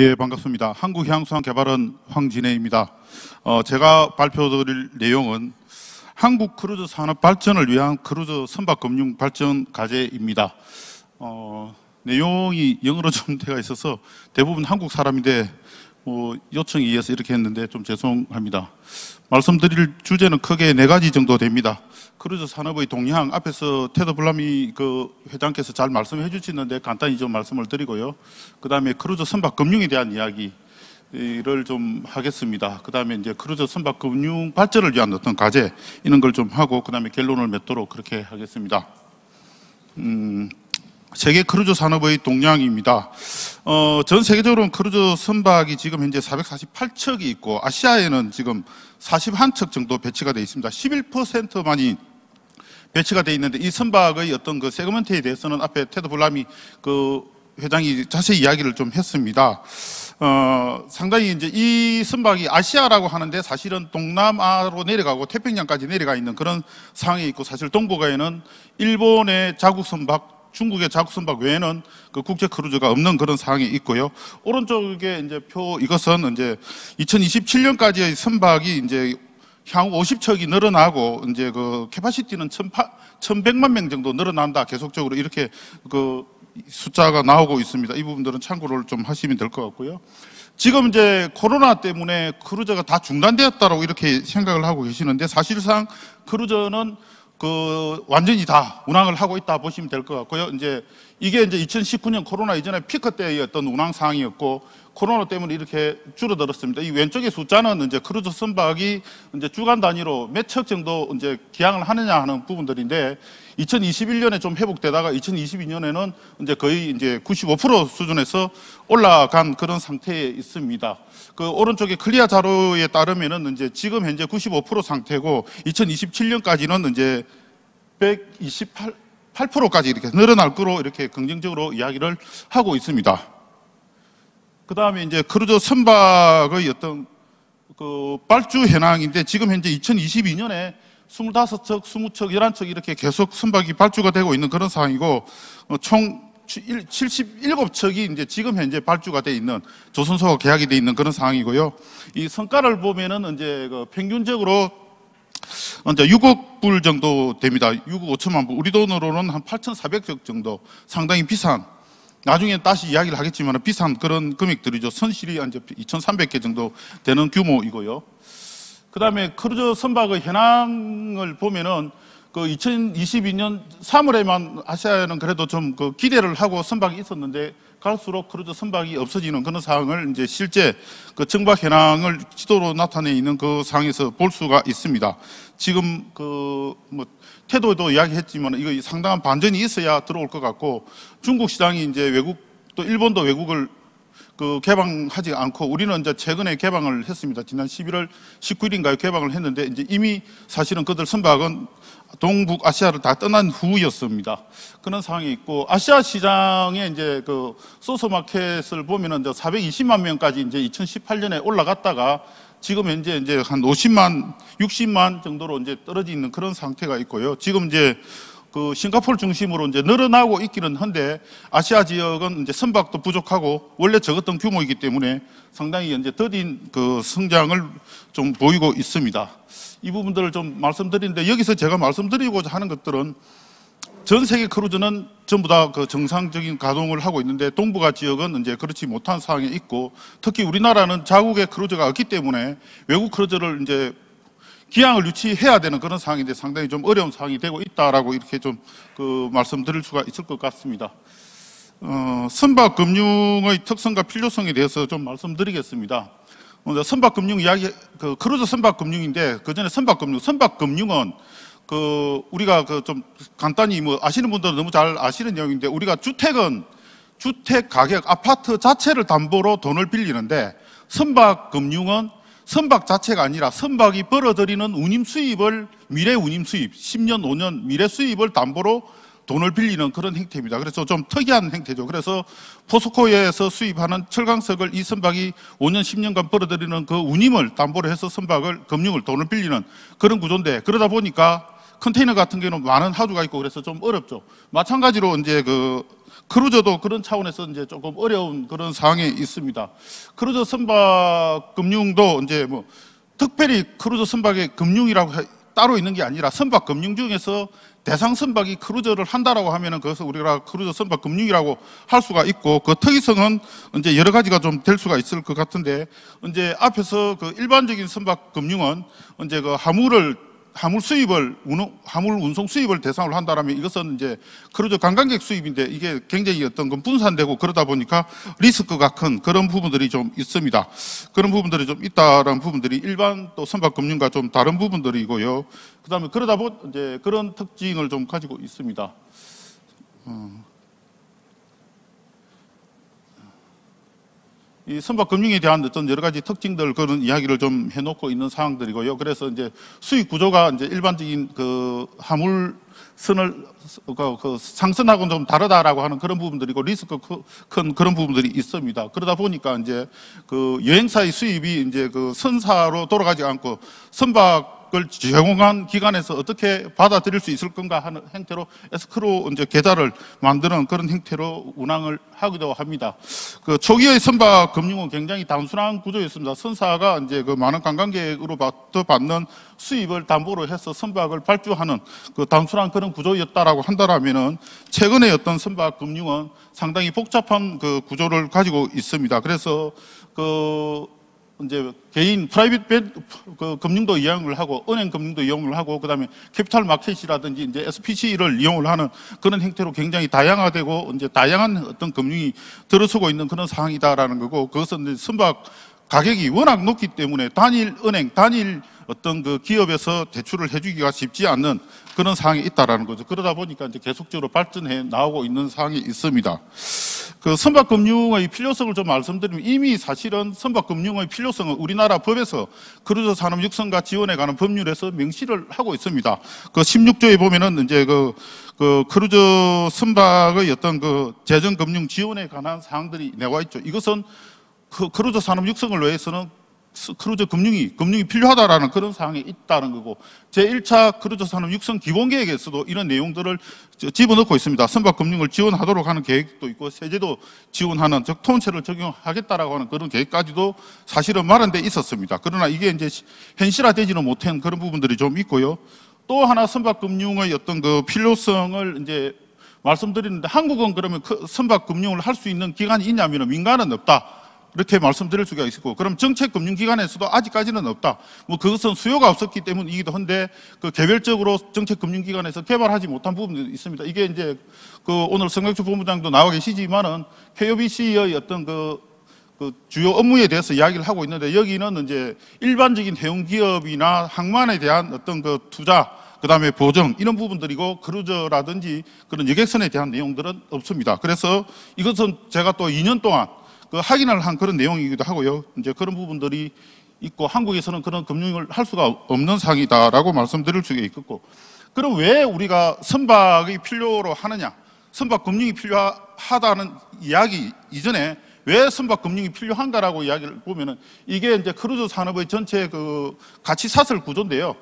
예, 반갑습니다. 한국향수산개발원 황진혜입니다. 어, 제가 발표드릴 내용은 한국 크루즈 산업 발전을 위한 크루즈 선박금융 발전 과제입니다. 어, 내용이 영어로 좀 되어 있어서 대부분 한국 사람인데 어, 요청에 의해서 이렇게 했는데 좀 죄송합니다. 말씀드릴 주제는 크게 네 가지 정도 됩니다. 크루즈 산업의 동향 앞에서 테드 블람이 그 회장께서 잘 말씀해 주시는데 간단히 좀 말씀을 드리고요. 그 다음에 크루즈 선박 금융에 대한 이야기를 좀 하겠습니다. 그 다음에 이제 크루즈 선박 금융 발전을 위한 어떤 과제 이런 걸 좀 하고 그 다음에 결론을 맺도록 그렇게 하겠습니다. 음. 세계 크루즈 산업의 동향입니다. 어, 전 세계적으로는 크루즈 선박이 지금 현재 448척이 있고 아시아에는 지금 41척 정도 배치가 되어 있습니다. 11%만이 배치가 되어 있는데 이 선박의 어떤 그 세그먼트에 대해서는 앞에 테드 볼람이 그 회장이 자세히 이야기를 좀 했습니다. 어, 상당히 이제 이 선박이 아시아라고 하는데 사실은 동남아로 내려가고 태평양까지 내려가 있는 그런 상황이 있고 사실 동북아에는 일본의 자국 선박 중국의 자국선박 외에는 그 국제 크루즈가 없는 그런 상황이 있고요. 오른쪽에 이제 표 이것은 이제 2027년까지의 선박이 이제 향후 50척이 늘어나고 이제 그 캐파시티는 1,100만 명 정도 늘어난다. 계속적으로 이렇게 그 숫자가 나오고 있습니다. 이 부분들은 참고를 좀 하시면 될 것 같고요. 지금 이제 코로나 때문에 크루저가 다중단되었다고 이렇게 생각을 하고 계시는데 사실상 크루저는 그 완전히 다 운항을 하고 있다 보시면 될 것 같고요. 이제 이게 이제 2019년 코로나 이전에 피크 때의 어떤 운항 상황이었고 코로나 때문에 이렇게 줄어들었습니다. 이 왼쪽의 숫자는 이제 크루즈 선박이 이제 주간 단위로 몇 척 정도 이제 기항을 하느냐 하는 부분들인데 2021년에 좀 회복되다가 2022년에는 이제 거의 이제 95% 수준에서 올라간 그런 상태에 있습니다. 그 오른쪽에 클리아 자료에 따르면은 이제 지금 현재 95% 상태고 2027년까지는 이제 128 8%까지 이렇게 늘어날 거로 이렇게 긍정적으로 이야기를 하고 있습니다. 그 다음에 이제 크루저 선박의 어떤 그 발주 현황인데 지금 현재 2022년에 25척, 20척, 11척 이렇게 계속 선박이 발주가 되고 있는 그런 상황이고 어, 총 77척이 이제 지금 현재 발주가 돼 있는 조선소가 계약이 돼 있는 그런 상황이고요. 이 성과를 보면은 이제 그 평균적으로 이제 6억 불 정도 됩니다. 6억 5천만 불. 우리 돈으로는 한 8,400억 정도 상당히 비싼 나중에 다시 이야기를 하겠지만 비싼 그런 금액들이죠. 선실이 이제 2,300개 정도 되는 규모이고요. 그 다음에 크루즈 선박의 현황을 보면은 그 2022년 3월에만 아시아에는 그래도 좀 그 기대를 하고 선박이 있었는데 갈수록 크루즈 선박이 없어지는 그런 상황을 이제 실제 그 정박 현황을 지도로 나타내 있는 그 상황에서 볼 수가 있습니다. 지금 그 뭐 태도도 이야기했지만 이거 상당한 반전이 있어야 들어올 것 같고 중국 시장이 이제 외국 또 일본도 외국을 그 개방하지 않고 우리는 이제 최근에 개방을 했습니다. 지난 11월 19일인가요? 개방을 했는데 이제 이미 사실은 그들 선박은 동북 아시아를 다 떠난 후였습니다. 그런 상황이 있고 아시아 시장에 이제 그 소스 마켓을 보면은 420만 명까지 이제 2018년에 올라갔다가 지금 현재 이제 한 50만, 60만 정도로 이제 떨어져 있는 그런 상태가 있고요. 지금 이제 그 싱가포르 중심으로 이제 늘어나고 있기는 한데 아시아 지역은 이제 선박도 부족하고 원래 적었던 규모이기 때문에 상당히 이제 더딘 그 성장을 좀 보이고 있습니다. 이 부분들을 좀 말씀드리는데 여기서 제가 말씀드리고자 하는 것들은 전 세계 크루즈는 전부 다 그 정상적인 가동을 하고 있는데 동북아 지역은 이제 그렇지 못한 상황에 있고 특히 우리나라는 자국의 크루즈가 없기 때문에 외국 크루즈를 이제 기항을 유치해야 되는 그런 상황인데 상당히 좀 어려운 상황이 되고 있다라고 이렇게 좀 그 말씀드릴 수가 있을 것 같습니다. 어, 선박 금융의 특성과 필요성에 대해서 좀 말씀드리겠습니다. 어, 선박금융 이야기, 그 크루즈 선박금융인데 그 전에 선박금융, 선박금융은 그 우리가 그 좀 간단히 뭐 아시는 분들은 너무 잘 아시는 내용인데 우리가 주택은 주택 가격, 아파트 자체를 담보로 돈을 빌리는데 선박금융은 선박 자체가 아니라 선박이 벌어들이는 운임 수입을 미래 운임 수입, 10년, 5년 미래 수입을 담보로 돈을 빌리는 그런 행태입니다. 그래서 좀 특이한 행태죠. 그래서 포스코에서 수입하는 철강석을 이 선박이 5년, 10년간 벌어들이는 그 운임을 담보로 해서 선박을, 금융을, 돈을 빌리는 그런 구조인데 그러다 보니까 컨테이너 같은 경우는 많은 하주가 있고 그래서 좀 어렵죠. 마찬가지로 이제 그 크루저도 그런 차원에서 이제 조금 어려운 그런 상황에 있습니다. 크루저 선박 금융도 이제 뭐 특별히 크루저 선박의 금융이라고 따로 있는 게 아니라 선박 금융 중에서 대상 선박이 크루저를 한다라고 하면은 그것을 우리가 크루저 선박 금융이라고 할 수가 있고 그 특이성은 이제 여러 가지가 좀 될 수가 있을 것 같은데 이제 앞에서 그 일반적인 선박 금융은 이제 그 화물을 화물 수입을 운 화물 운송 수입을 대상으로 한다라면 이것은 이제 크루즈 관광객 수입인데 이게 굉장히 어떤 건 분산되고 그러다 보니까 리스크가 큰 그런 부분들이 좀 있습니다. 그런 부분들이 좀 있다라는 부분들이 일반 또 선박 금융과 좀 다른 부분들이고요. 그다음에 그러다 보 이제 그런 특징을 좀 가지고 있습니다. 음. 이 선박금융에 대한 어떤 여러 가지 특징들 그런 이야기를 좀 해놓고 있는 사항들이고요. 그래서 이제 수익 구조가 이제 일반적인 그 화물 선을 그러니까 그, 상선하고는 좀 다르다라고 하는 그런 부분들이고 리스크 큰 그런 부분들이 있습니다. 그러다 보니까 이제 그 여행사의 수입이 이제 그 선사로 돌아가지 않고 선박 그걸 제공한 기관에서 어떻게 받아들일 수 있을 건가 하는 형태로 에스크로 이제 계좌를 만드는 그런 형태로 운항을 하기도 합니다. 그 초기의 선박 금융은 굉장히 단순한 구조였습니다. 선사가 이제 그 많은 관광객으로부터 받는 수입을 담보로 해서 선박을 발주하는 그 단순한 그런 구조였다라고 한다라면은 최근의 어떤 선박 금융은 상당히 복잡한 그 구조를 가지고 있습니다. 그래서 그 이제 개인 프라이빗 밴드 그 금융도 이용을 하고 은행 금융도 이용을 하고 그다음에 캐피탈 마켓이라든지 이제 SPC를 이용을 하는 그런 형태로 굉장히 다양화되고 이제 다양한 어떤 금융이 들어서고 있는 그런 상황이다라는 거고 그것은 이제 선박 가격이 워낙 높기 때문에 단일 은행, 단일 어떤 그 기업에서 대출을 해주기가 쉽지 않는 그런 상황이 있다라는 거죠. 그러다 보니까 이제 계속적으로 발전해 나오고 있는 상황이 있습니다. 그 선박금융의 필요성을 좀 말씀드리면 이미 사실은 선박금융의 필요성은 우리나라 법에서 크루즈 산업 육성과 지원에 관한 법률에서 명시를 하고 있습니다. 그 16조에 보면은 이제 그, 그 크루즈 선박의 어떤 그 재정금융 지원에 관한 사항들이 나와 있죠. 이것은 그 크루즈 산업 육성을 위해서는 크루즈 금융이, 금융이 필요하다라는 그런 상황에 있다는 거고 제1차 크루즈 산업 육성 기본 계획에서도 이런 내용들을 집어넣고 있습니다. 선박 금융을 지원하도록 하는 계획도 있고 세제도 지원하는 즉 통채를 적용하겠다라고 하는 그런 계획까지도 사실은 마련돼 있었습니다. 그러나 이게 이제 현실화되지는 못한 그런 부분들이 좀 있고요. 또 하나 선박 금융의 어떤 그 필요성을 이제 말씀드리는데 한국은 그러면 그 선박 금융을 할 수 있는 기관이 있냐면 민간은 없다. 이렇게 말씀드릴 수가 있고 그럼 정책 금융기관에서도 아직까지는 없다. 뭐 그것은 수요가 없었기 때문이기도 한데 그 개별적으로 정책 금융기관에서 개발하지 못한 부분도 있습니다. 이게 이제 그 오늘 성격주 본부장도 나와 계시지만은 KOBC의 e 어떤 그, 그 주요 업무에 대해서 이야기를 하고 있는데 여기는 이제 일반적인 해운 기업이나 항만에 대한 어떤 그 투자 그 다음에 보정 이런 부분들이고 크루저라든지 그런 여객선에 대한 내용들은 없습니다. 그래서 이것은 제가 또 2년 동안 그 확인을 한 그런 내용이기도 하고요. 이제 그런 부분들이 있고 한국에서는 그런 금융을 할 수가 없는 상이다라고 말씀드릴 수가 있겠고 그럼 왜 우리가 선박이 필요로 하느냐 선박 금융이 필요하다는 이야기 이전에 왜 선박 금융이 필요한가라고 이야기를 보면은 이게 이제 크루즈 산업의 전체 그 가치 사슬 구조인데요.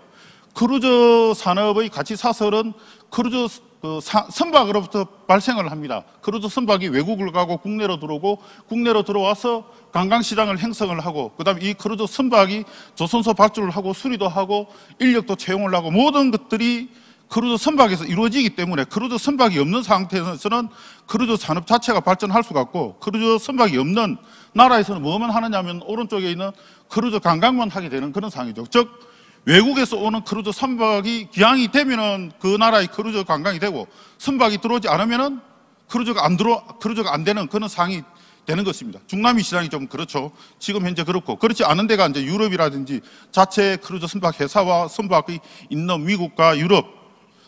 크루즈 산업의 가치 사설은 크루즈 그 사, 선박으로부터 발생을 합니다. 크루즈 선박이 외국을 가고 국내로 들어오고 국내로 들어와서 관광시장을 행성을 하고 그다음 에이 크루즈 선박이 조선소 발주를 하고 수리도 하고 인력도 채용을 하고 모든 것들이 크루즈 선박에서 이루어지기 때문에 크루즈 선박이 없는 상태에서는 크루즈 산업 자체가 발전할 수가 없고 크루즈 선박이 없는 나라에서는 뭐만 하느냐 하면 오른쪽에 있는 크루즈 관광만 하게 되는 그런 상황이죠. 즉 외국에서 오는 크루즈 선박이 기항이 되면은 그 나라의 크루즈 관광이 되고 선박이 들어오지 않으면은 크루즈가 안 들어 크루즈가 안 되는 그런 상이 되는 것입니다. 중남미 시장이 좀 그렇죠. 지금 현재 그렇고 그렇지 않은 데가 이제 유럽이라든지 자체 크루즈 선박 회사와 선박이 있는 미국과 유럽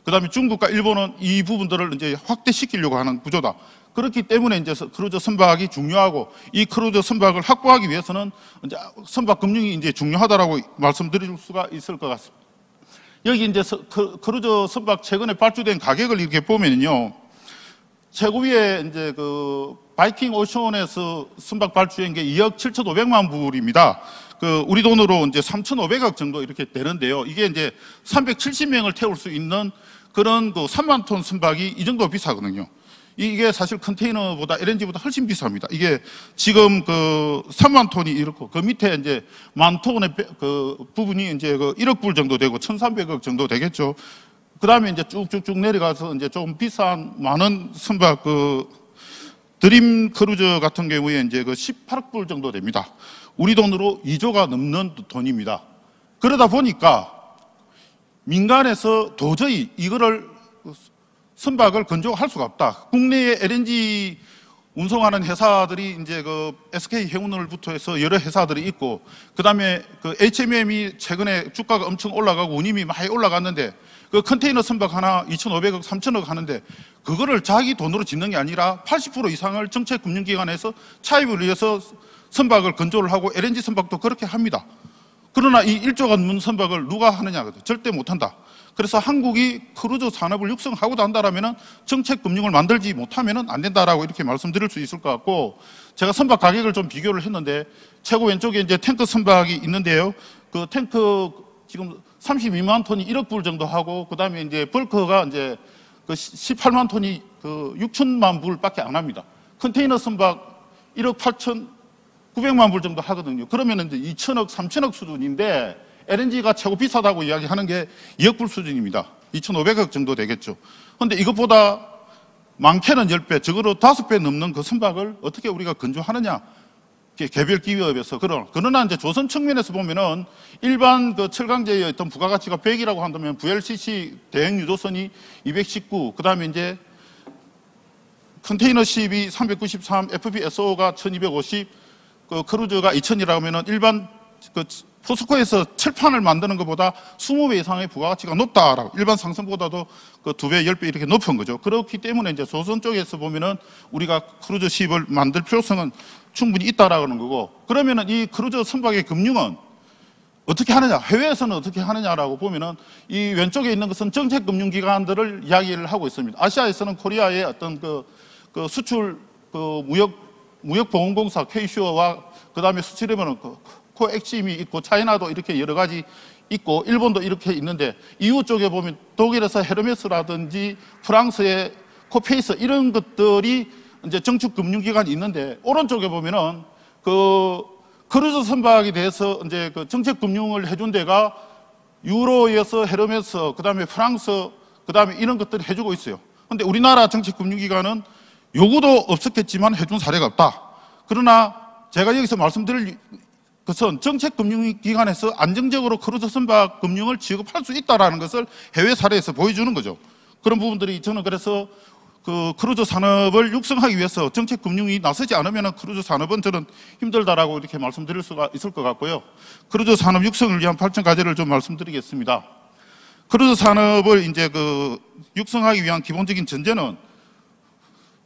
그 다음에 중국과 일본은 이 부분들을 이제 확대시키려고 하는 구조다. 그렇기 때문에 이제 크루즈 선박이 중요하고 이 크루즈 선박을 확보하기 위해서는 이제 선박 금융이 이제 중요하다라고 말씀드릴 수가 있을 것 같습니다. 여기 이제 크루즈 선박 최근에 발주된 가격을 이렇게 보면요. 최고 위에 이제 그 바이킹 오션에서 선박 발주한 게 2억 7,500만 불입니다. 그 우리 돈으로 이제 3,500억 정도 이렇게 되는데요. 이게 이제 370명을 태울 수 있는 그런 그 3만 톤 선박이 이 정도 비싸거든요. 이게 사실 컨테이너보다 LNG보다 훨씬 비쌉니다. 이게 지금 그 3만 톤이 이렇고 그 밑에 이제 만 톤의 그 부분이 이제 그 1억 불 정도 되고 1,300억 정도 되겠죠. 그 다음에 이제 쭉쭉쭉 내려가서 이제 조금 비싼 많은 선박 그 드림 크루즈 같은 경우에 이제 그 18억 불 정도 됩니다. 우리 돈으로 2조가 넘는 돈입니다. 그러다 보니까 민간에서 도저히 이거를 선박을 건조할 수가 없다. 국내에 LNG 운송하는 회사들이 이제 그 SK 해운을부터 해서 여러 회사들이 있고 그다음에 그 HMM이 최근에 주가가 엄청 올라가고 운임이 많이 올라갔는데 그 컨테이너 선박 하나 2,500억, 3,000억 하는데 그거를 자기 돈으로 짓는 게 아니라 80% 이상을 정책 금융기관에서 차입을 위해서 선박을 건조를 하고 LNG 선박도 그렇게 합니다. 그러나 이 일조간 문 선박을 누가 하느냐 절대 못한다. 그래서 한국이 크루즈 산업을 육성하고자 한다면은 정책 금융을 만들지 못하면은 안 된다라고 이렇게 말씀드릴 수 있을 것 같고 제가 선박 가격을 좀 비교를 했는데 최고 왼쪽에 이제 탱크 선박이 있는데요. 그 탱크 지금 32만 톤이 1억 불 정도 하고 그다음에 이제 벌크가 이제 그 18만 톤이 그 6천만 불밖에 안 합니다. 컨테이너 선박 1억 8천 900만 불 정도 하거든요. 그러면 이제 2천억, 3천억 수준인데 LNG가 최고 비싸다고 이야기하는 게 2억 불 수준입니다. 2,500억 정도 되겠죠. 그런데 이것보다 많게는 10배, 적어도 5배 넘는 그 선박을 어떻게 우리가 건조하느냐. 개별 기업에서 그러나 이제 조선 측면에서 보면은 일반 그 철강제의 어떤 부가가치가 100이라고 한다면 VLCC 대형 유조선이 219, 그다음에 이제 컨테이너십이 393, FPSO가 1250, 그 크루즈가 2000이라고 하면 일반 그 포스코에서 철판을 만드는 것보다 20배 이상의 부가가치가 높다라고 일반 상승보다도 그 2배, 10배 이렇게 높은 거죠. 그렇기 때문에 이제 조선 쪽에서 보면은 우리가 크루즈 시입을 만들 필요성은 충분히 있다라는 거고 그러면은 이 크루즈 선박의 금융은 어떻게 하느냐, 해외에서는 어떻게 하느냐라고 보면은 이 왼쪽에 있는 것은 정책 금융기관들을 이야기를 하고 있습니다. 아시아에서는 코리아의 어떤 그, 그 수출 그 무역 무역보험공사 케이슈어와 그 다음에 수치르면 코엑심이 있고 차이나도 이렇게 여러 가지 있고 일본도 이렇게 있는데 이웃 쪽에 보면 독일에서 헤르메스라든지 프랑스의 코페이스 이런 것들이 이제 정책 금융기관이 있는데 오른쪽에 보면은 그 크루즈 선박에 대해서 이제 그 정책 금융을 해준 데가 유로에서 헤르메스 그다음에 프랑스 그다음에 이런 것들을 해주고 있어요. 근데 우리나라 정책 금융기관은 요구도 없었겠지만 해준 사례가 없다. 그러나 제가 여기서 말씀드릴 것은 정책금융기관에서 안정적으로 크루즈선박 금융을 취급할수 있다라는 것을 해외 사례에서 보여주는 거죠. 그런 부분들이 저는 그래서 그 크루즈 산업을 육성하기 위해서 정책 금융이 나서지 않으면 크루즈 산업은 저는 힘들다라고 이렇게 말씀드릴 수가 있을 것 같고요. 크루즈 산업 육성을 위한 발전 과제를 좀 말씀드리겠습니다. 크루즈 산업을 이제 그 육성하기 위한 기본적인 전제는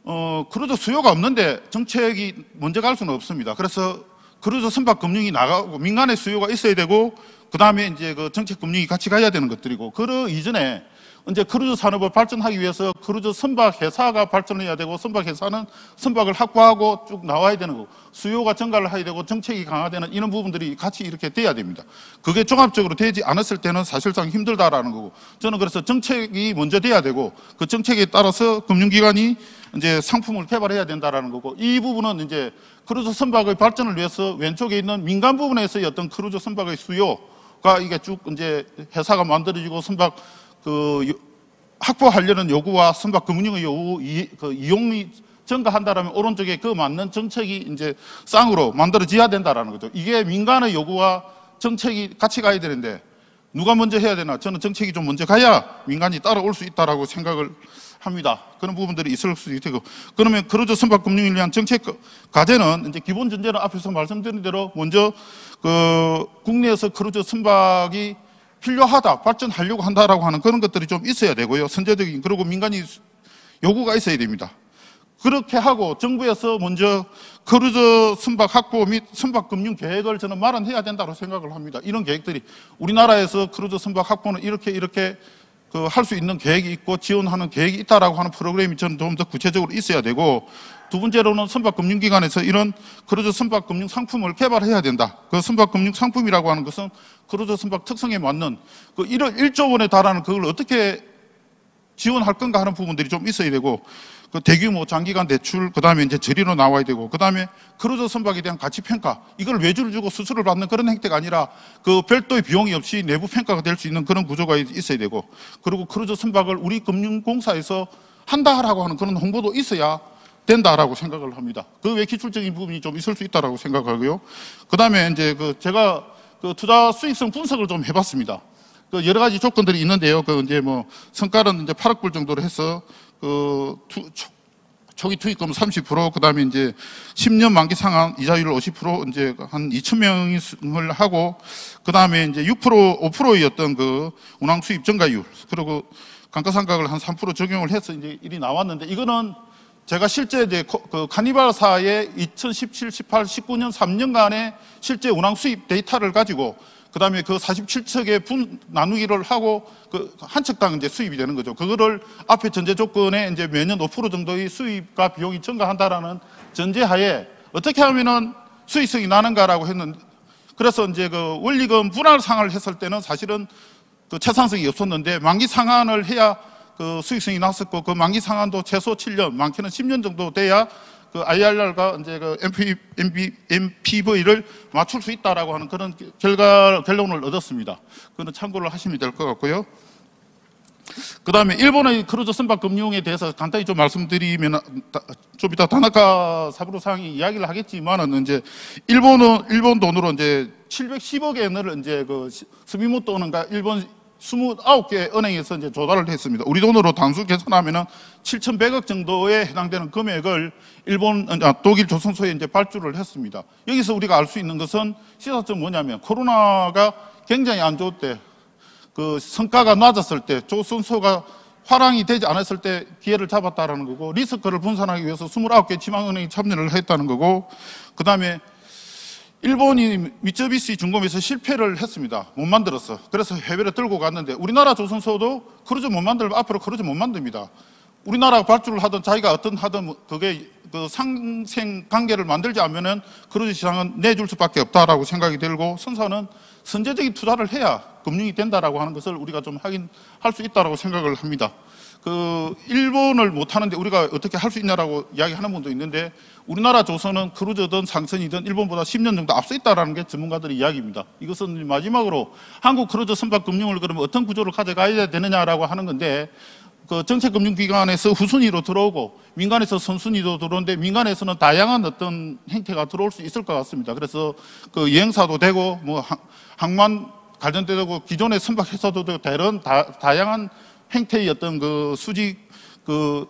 어, 크루즈 수요가 없는데 정책이 먼저 갈 수는 없습니다. 그래서 크루즈 선박 금융이 나가고 민간의 수요가 있어야 되고 그 다음에 이제 그 정책 금융이 같이 가야 되는 것들이고 그러 이전에 이제 크루즈 산업을 발전하기 위해서 크루즈 선박 회사가 발전해야 되고 선박 회사는 선박을 확보하고 쭉 나와야 되는 거고 수요가 증가를 해야 되고 정책이 강화되는 이런 부분들이 같이 이렇게 돼야 됩니다. 그게 종합적으로 되지 않았을 때는 사실상 힘들다라는 거고 저는 그래서 정책이 먼저 돼야 되고 그 정책에 따라서 금융기관이 이제 상품을 개발해야 된다라는 거고 이 부분은 이제 크루즈 선박의 발전을 위해서 왼쪽에 있는 민간 부분에서의 어떤 크루즈 선박의 수요 가 이게 쭉 이제 회사가 만들어지고 선박 그 확보하려는 요구와 선박 금융의 요구 이, 그 이용이 증가한다라면 오른쪽에 그 맞는 정책이 이제 쌍으로 만들어져야 된다라는 거죠. 이게 민간의 요구와 정책이 같이 가야 되는데 누가 먼저 해야 되나? 저는 정책이 좀 먼저 가야 민간이 따라올 수 있다라고 생각을 합니다. 그런 부분들이 있을 수 있고 그러면 그러죠 선박 금융을 위한 정책 과제는 이제 기본 전제는 앞에서 말씀드린 대로 먼저 그 국내에서 크루즈 선박이 필요하다, 발전하려고 한다라고 하는 그런 것들이 좀 있어야 되고요. 선제적인, 그리고 민간이 요구가 있어야 됩니다. 그렇게 하고 정부에서 먼저 크루즈 선박 확보 및 선박 금융 계획을 저는 마련해야 된다고 생각을 합니다. 이런 계획들이 우리나라에서 크루즈 선박 확보는 이렇게 이렇게 그할수 있는 계획이 있고 지원하는 계획이 있다라고 하는 프로그램이 저는 좀 더 구체적으로 있어야 되고 두 번째로는 선박금융기관에서 이런 크루즈 선박금융 상품을 개발해야 된다. 그 선박금융 상품이라고 하는 것은 크루즈 선박 특성에 맞는 그1조 원에 달하는 그걸 어떻게 지원할 건가 하는 부분들이 좀 있어야 되고 그 대규모 장기간 대출 그다음에 이제 저리로 나와야 되고 그다음에 크루즈 선박에 대한 가치 평가 이걸 외주를 주고 수수료를 받는 그런 행태가 아니라 그 별도의 비용이 없이 내부 평가가 될 수 있는 그런 구조가 있어야 되고 그리고 크루즈 선박을 우리 금융공사에서 한다라고 하는 그런 홍보도 있어야 된다라고 생각을 합니다. 그 외기출적인 부분이 좀 있을 수 있다라고 생각하고요. 그 다음에 이제 그 제가 그 투자 수익성 분석을 좀 해봤습니다. 그 여러 가지 조건들이 있는데요. 그 이제 뭐 성과는 이제 8억불 정도로 해서 그 투, 초기 투입금 30%, 그 다음에 이제 10년 만기 상환 이자율 50%, 이제 한 2,000명을 하고, 그 다음에 이제 6%, 5 어떤 그 운항 수입 증가율, 그리고 감가상각을 한 3% 적용을 해서 이제 일이 나왔는데, 이거는 제가 실제 이제 그 카니발사의 2017, 18, 19년 3년간의 실제 운항 수입 데이터를 가지고 그다음에 그 47척의 분 나누기를 하고 그 한 척당 이제 수입이 되는 거죠. 그거를 앞에 전제 조건에 이제 매년 5% 정도의 수입과 비용이 증가한다라는 전제하에 어떻게 하면은 수익성이 나는가라고 했는데 그래서 이제 그 원리금 분할 상환을 했을 때는 사실은 그최상성이 없었는데 만기 상환을 해야 그 수익성이 났었고 그 만기 상한도 최소 7년, 많게는 10년 정도 돼야 그 IRR과 이제 그 MP, MP, MPV를 맞출 수 있다라고 하는 그런 결과 결론을 얻었습니다. 그는 거 참고를 하시면 될 것 같고요. 그 다음에 일본의 크루즈 선박 금융에 대해서 간단히 좀 말씀드리면 좀 이따 다나카 사부로 항이 이야기를 하겠지만은 이제 일본은 일본 돈으로 이제 710억 엔을 이제 그 스미모토는가 일본 29개 은행에서 이제 조달을 했습니다. 우리 돈으로 단수 계산하면은 7,100억 정도에 해당되는 금액을 일본, 아, 독일 조선소에 이제 발주를 했습니다. 여기서 우리가 알 수 있는 것은 시사점 뭐냐면 코로나가 굉장히 안 좋을 때, 그 성과가 낮았을 때, 조선소가 화랑이 되지 않았을 때 기회를 잡았다라는 거고, 리스크를 분산하기 위해서 29개 지방은행이 참여를 했다는 거고, 그 다음에 일본이 미쯔비시 중공업에서 실패를 했습니다. 못 만들었어. 그래서 해외로 들고 갔는데 우리나라 조선소도 크루즈 못 만들면 앞으로 크루즈 못 만듭니다. 우리나라 발주를 하든 자기가 어떤 하든 그게 그 상생 관계를 만들지 않으면은 크루즈 시장은 내줄 수밖에 없다라고 생각이 들고 선사는 선제적인 투자를 해야 금융이 된다라고 하는 것을 우리가 좀 확인할 수 있다라고 생각을 합니다. 그 일본을 못하는데 우리가 어떻게 할 수 있냐라고 이야기하는 분도 있는데 우리나라 조선은 크루저든 상선이든 일본보다 10년 정도 앞서 있다라는 게 전문가들의 이야기입니다. 이것은 마지막으로 한국 크루저 선박 금융을 그러면 어떤 구조를 가져가야 되느냐라고 하는 건데 그 정책금융기관에서 후순위로 들어오고 민간에서 선순위로 들어오는데 민간에서는 다양한 어떤 행태가 들어올 수 있을 것 같습니다. 그래서 그 여행사도 되고 뭐 항만 관련되고 그 기존의 선박 회사도 되고 다른 다, 다양한 행태의 어떤 그 수직 그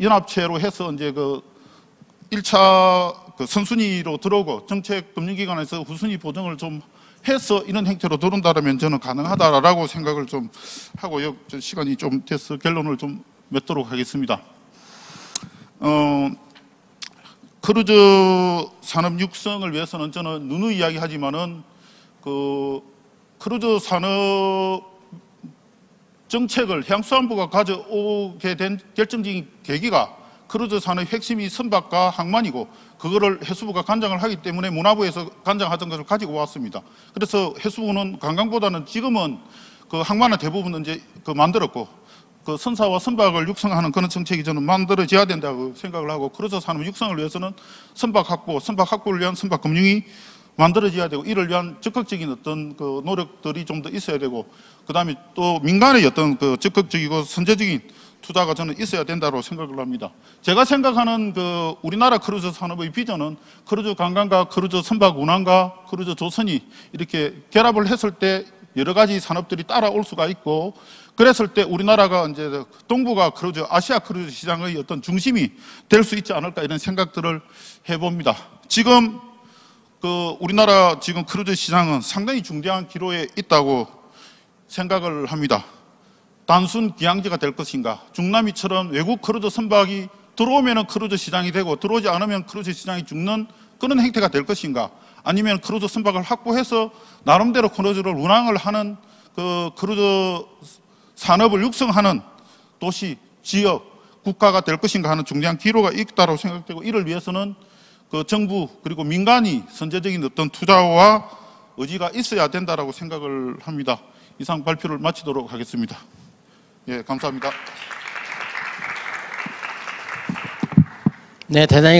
연합체로 해서 이제 그 1차 그 선순위로 들어오고 정책 금융기관에서 후순위 보정을 좀 해서 이런 행태로 들어온다면 저는 가능하다라고 생각을 좀 하고요. 시간이 좀 돼서 결론을 좀 맺도록 하겠습니다. 어, 크루즈 산업 육성을 위해서는 저는 누누이 이야기하지만은 그 크루즈 산업 정책을 향수안부가 가져오게 된 결정적인 계기가 크루즈 산의 핵심이 선박과 항만이고 그거를 해수부가 관장을 하기 때문에 문화부에서 관장하던 것을 가지고 왔습니다. 그래서 해수부는 관광보다는 지금은 그 항만은 대부분 이제 그 만들었고 그 선사와 선박을 육성하는 그런 정책이 저는 만들어져야 된다고 생각을 하고 크루즈 산업 육성을 위해서는 선박 확보, 선박 확보를 위한 선박 금융이 만들어져야 되고 이를 위한 적극적인 어떤 그 노력들이 좀 더 있어야 되고 그다음에 또 민간의 어떤 그 적극적이고 선제적인 투자가 저는 있어야 된다고 생각을 합니다. 제가 생각하는 그 우리나라 크루즈 산업의 비전은 크루즈 관광과 크루즈 선박 운항과 크루즈 조선이 이렇게 결합을 했을 때 여러 가지 산업들이 따라올 수가 있고 그랬을 때 우리나라가 이제 동북아 크루즈, 아시아 크루즈 시장의 어떤 중심이 될 수 있지 않을까 이런 생각들을 해봅니다. 지금 그 우리나라 지금 크루즈 시장은 상당히 중대한 기로에 있다고 생각을 합니다. 단순 기항지가 될 것인가? 중남미처럼 외국 크루즈 선박이 들어오면 크루즈 시장이 되고 들어오지 않으면 크루즈 시장이 죽는 그런 행태가 될 것인가? 아니면 크루즈 선박을 확보해서 나름대로 크루즈를 운항을 하는 그 크루즈 산업을 육성하는 도시, 지역, 국가가 될 것인가 하는 중대한 기로가 있다고 생각되고 이를 위해서는 그 정부 그리고 민간이 선제적인 어떤 투자와 의지가 있어야 된다라고 생각을 합니다. 이상 발표를 마치도록 하겠습니다. 예, 감사합니다. 네, 대단히